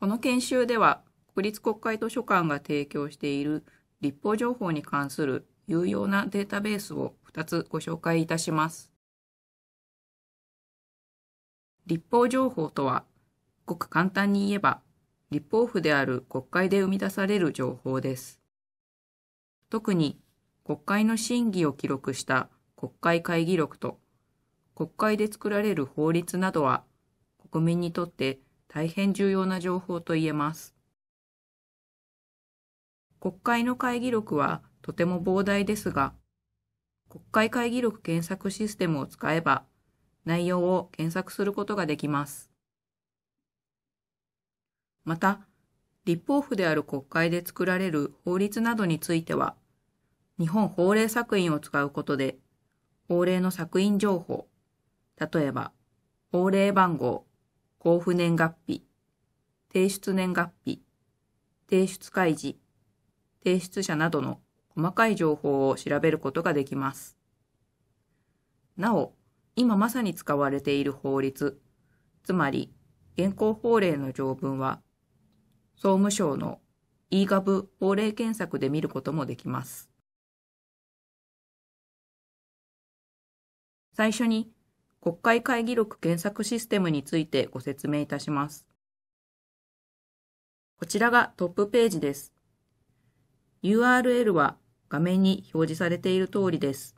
この研修では、国立国会図書館が提供している立法情報に関する有用なデータベースを2つご紹介いたします。立法情報とは、ごく簡単に言えば、立法府である国会で生み出される情報です。特に、国会の審議を記録した国会会議録と、国会で作られる法律などは、国民にとって大変重要な情報と言えます。国会の会議録はとても膨大ですが、国会会議録検索システムを使えば、内容を検索することができます。また、立法府である国会で作られる法律などについては、日本法令作品を使うことで、法令の作品情報、例えば、法令番号、交付年月日、提出年月日、提出開示、提出者などの細かい情報を調べることができます。なお、今まさに使われている法律、つまり現行法令の条文は、総務省の e-gov 法令検索で見ることもできます。最初に国会会議録検索システムについてご説明いたします。こちらがトップページです。URL は画面に表示されている通りです。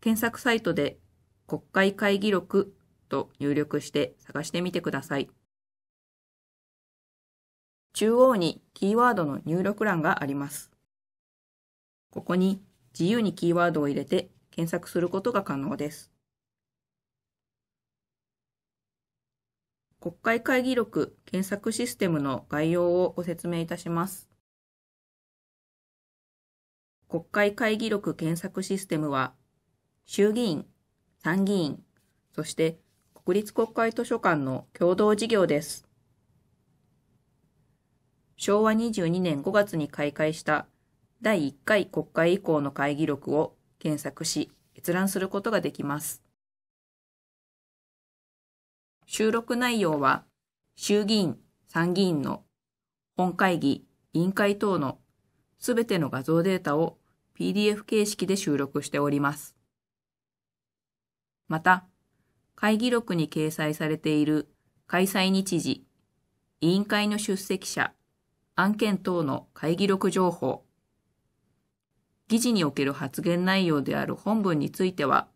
検索サイトで国会会議録と入力して探してみてください。中央にキーワードの入力欄があります。ここに自由にキーワードを入れて検索することが可能です。国会会議録検索システムの概要をご説明いたします。国会会議録検索システムは、衆議院、参議院、そして国立国会図書館の共同事業です。昭和22年5月に開会した第1回国会以降の会議録を検索し、閲覧することができます。収録内容は、衆議院、参議院の本会議、委員会等のすべての画像データを PDF 形式で収録しております。また、会議録に掲載されている開催日時、委員会の出席者、案件等の会議録情報、議事における発言内容である本文については、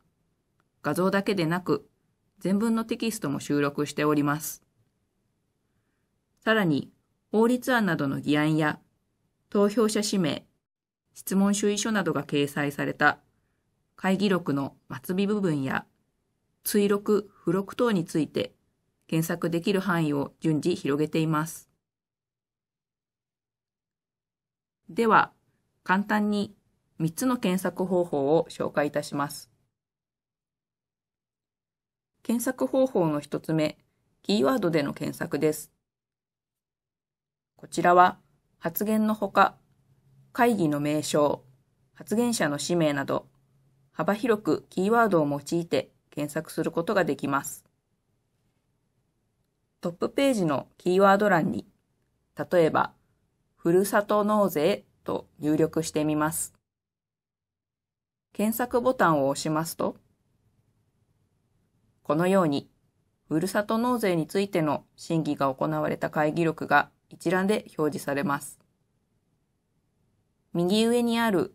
画像だけでなく、全文のテキストも収録しております。さらに、法律案などの議案や、投票者指名、質問主意書などが掲載された会議録の末尾部分や、追録、付録等について検索できる範囲を順次広げています。では、簡単に3つの検索方法を紹介いたします。検索方法の一つ目、キーワードでの検索です。こちらは、発言のほか、会議の名称、発言者の氏名など、幅広くキーワードを用いて検索することができます。トップページのキーワード欄に、例えば、ふるさと納税と入力してみます。検索ボタンを押しますと、このように、ふるさと納税についての審議が行われた会議録が一覧で表示されます。右上にある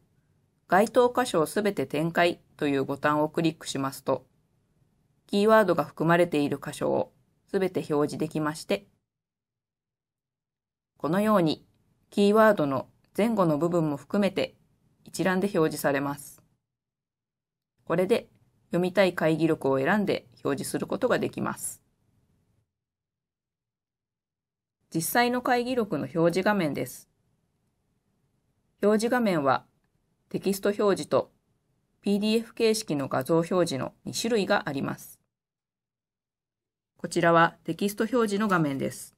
該当箇所をすべて展開というボタンをクリックしますと、キーワードが含まれている箇所をすべて表示できまして、このようにキーワードの前後の部分も含めて一覧で表示されます。これで読みたい会議録を選んで表示することができます。実際の会議録の表示画面です。表示画面はテキスト表示と PDF 形式の画像表示の2種類があります。こちらはテキスト表示の画面です。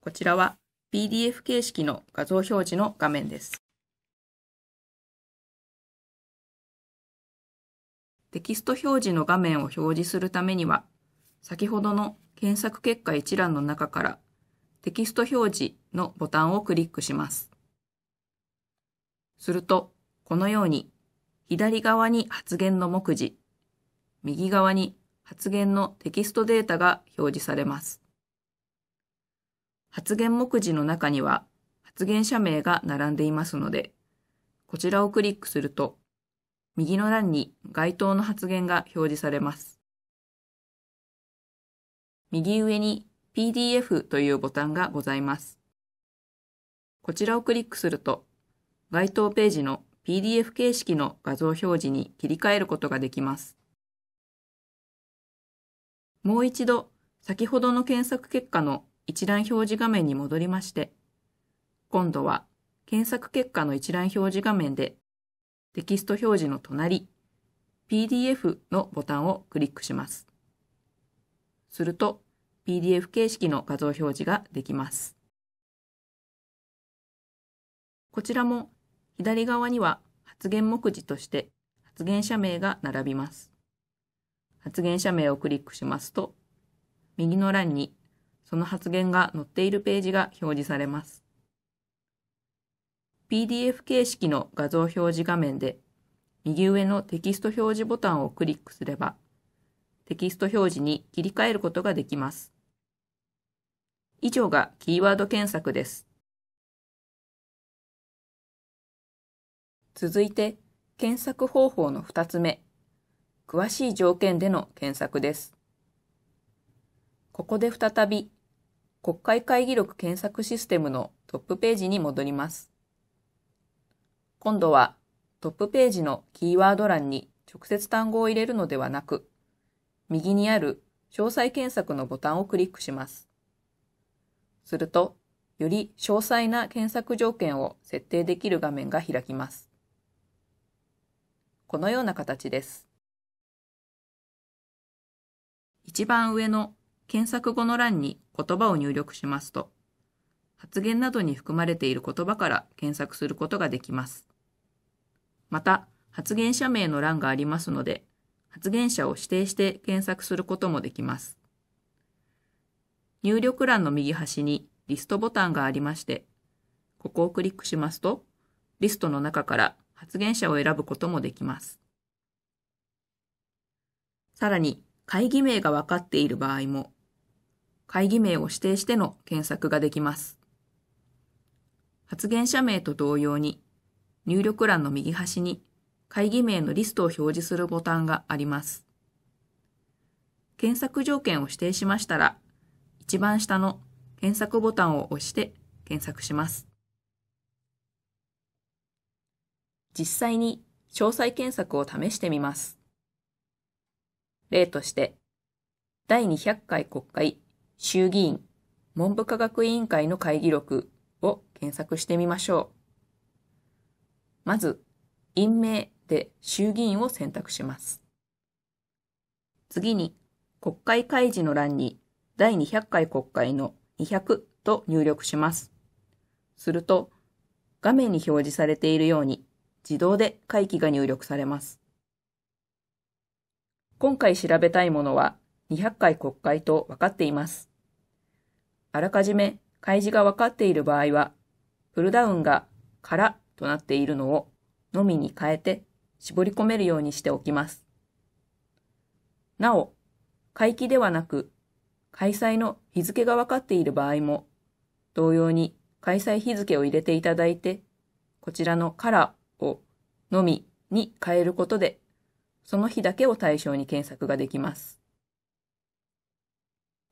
こちらは PDF 形式の画像表示の画面です。テキスト表示の画面を表示するためには、先ほどの検索結果一覧の中からテキスト表示のボタンをクリックします。すると、このように左側に発言の目次、右側に発言のテキストデータが表示されます。発言目次の中には発言者名が並んでいますので、こちらをクリックすると、右の欄に該当の発言が表示されます。右上に PDF というボタンがございます。こちらをクリックすると、該当ページの PDF 形式の画像表示に切り替えることができます。もう一度、先ほどの検索結果の一覧表示画面に戻りまして、今度は検索結果の一覧表示画面でテキスト表示の隣、PDF のボタンをクリックします。すると、PDF 形式の画像表示ができます。こちらも左側には発言目次として発言者名が並びます。発言者名をクリックしますと、右の欄にその発言が載っているページが表示されます。PDF 形式の画像表示画面で右上のテキスト表示ボタンをクリックすればテキスト表示に切り替えることができます。以上がキーワード検索です。続いて検索方法の2つ目、詳しい条件での検索です。ここで再び国会会議録検索システムのトップページに戻ります。今度はトップページのキーワード欄に直接単語を入れるのではなく、右にある詳細検索のボタンをクリックします。すると、より詳細な検索条件を設定できる画面が開きます。このような形です。一番上の検索後の欄に言葉を入力しますと、発言などに含まれている言葉から検索することができます。また、発言者名の欄がありますので、発言者を指定して検索することもできます。入力欄の右端にリストボタンがありまして、ここをクリックしますと、リストの中から発言者を選ぶこともできます。さらに、会議名が分かっている場合も、会議名を指定しての検索ができます。発言者名と同様に、入力欄の右端に会議名のリストを表示するボタンがあります。検索条件を指定しましたら、一番下の検索ボタンを押して検索します。実際に詳細検索を試してみます。例として、第200回国会衆議院文部科学委員会の会議録を検索してみましょう。まず、院名で衆議院を選択します。次に、国会開示の欄に第200回国会の200と入力します。すると、画面に表示されているように自動で会期が入力されます。今回調べたいものは200回国会と分かっています。あらかじめ開示が分かっている場合は、プルダウンがからとなっているのをのみに変えて絞り込めるようにしておきます。なお、会期ではなく、開催の日付が分かっている場合も、同様に開催日付を入れていただいて、こちらのカラーをのみに変えることで、その日だけを対象に検索ができます。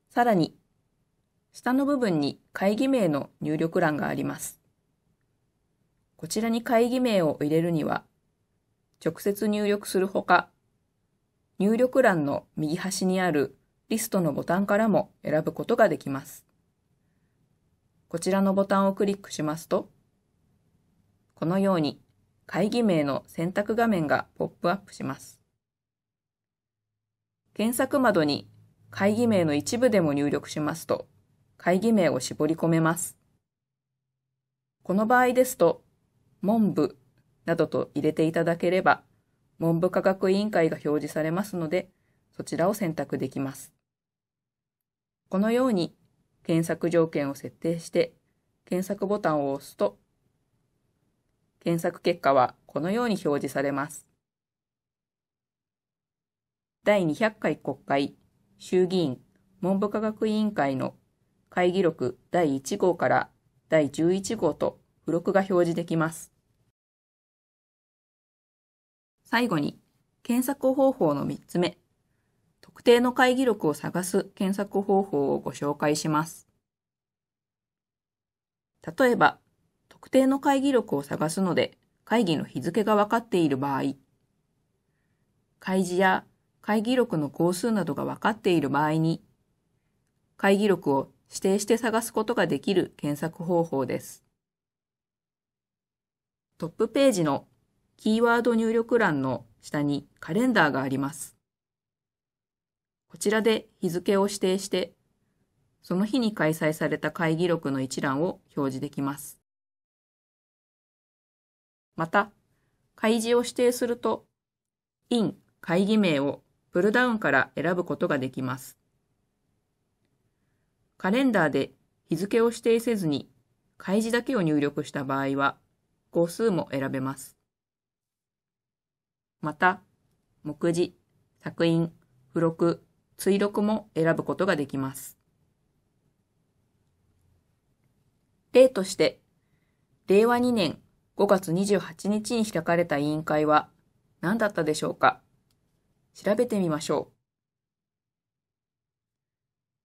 さらに、下の部分に会議名の入力欄があります。こちらに会議名を入れるには、直接入力するほか、入力欄の右端にあるリストのボタンからも選ぶことができます。こちらのボタンをクリックしますと、このように会議名の選択画面がポップアップします。検索窓に会議名の一部でも入力しますと、会議名を絞り込めます。この場合ですと、文部などと入れていただければ、文部科学委員会が表示されますので、そちらを選択できます。このように、検索条件を設定して、検索ボタンを押すと、検索結果はこのように表示されます。第200回国会衆議院文部科学委員会の会議録第1号から第11号と付録が表示できます。最後に、検索方法の3つ目、特定の会議録を探す検索方法をご紹介します。例えば、特定の会議録を探すので、会議の日付が分かっている場合、開示や会議録の号数などが分かっている場合に、会議録を指定して探すことができる検索方法です。トップページのキーワード入力欄の下にカレンダーがあります。こちらで日付を指定して、その日に開催された会議録の一覧を表示できます。また、開示を指定すると、in 会議名をプルダウンから選ぶことができます。カレンダーで日付を指定せずに開示だけを入力した場合は、号数も選べます。また、目次、作品、付録、追録も選ぶことができます。例として、令和2年5月28日に開かれた委員会は何だったでしょうか調べてみましょう。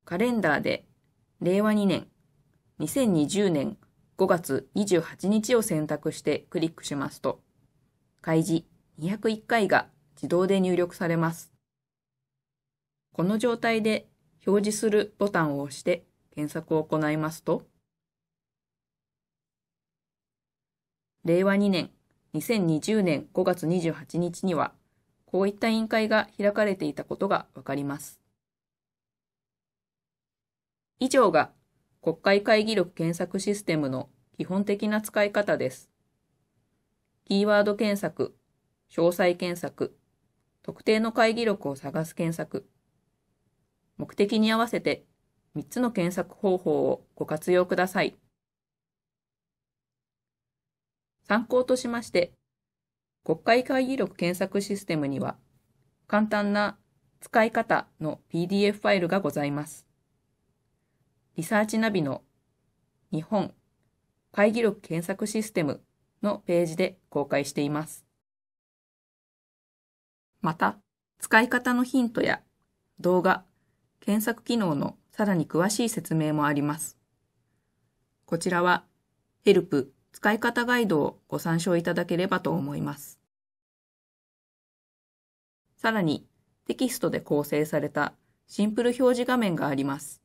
カレンダーで令和2年2020年5月28日を選択してクリックしますと、開示、201回が自動で入力されます。この状態で表示するボタンを押して検索を行いますと、令和2年2020年5月28日には、こういった委員会が開かれていたことがわかります。以上が国会会議録検索システムの基本的な使い方です。キーワード検索、詳細検索、特定の会議録を探す検索、目的に合わせて3つの検索方法をご活用ください。参考としまして、国会会議録検索システムには、簡単な使い方の PDF ファイルがございます。リサーチナビの日本会議録検索システムのページで公開しています。また、使い方のヒントや動画、検索機能のさらに詳しい説明もあります。こちらは、ヘルプ使い方ガイドをご参照いただければと思います。さらに、テキストで構成されたシンプル表示画面があります。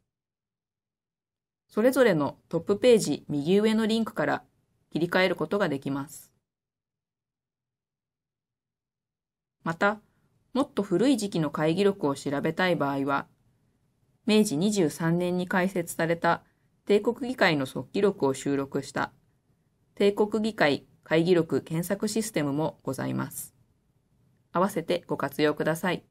それぞれのトップページ右上のリンクから切り替えることができます。また、もっと古い時期の会議録を調べたい場合は、明治23年に開設された帝国議会の速記録を収録した帝国議会会議録検索システムもございます。合わせてご活用ください。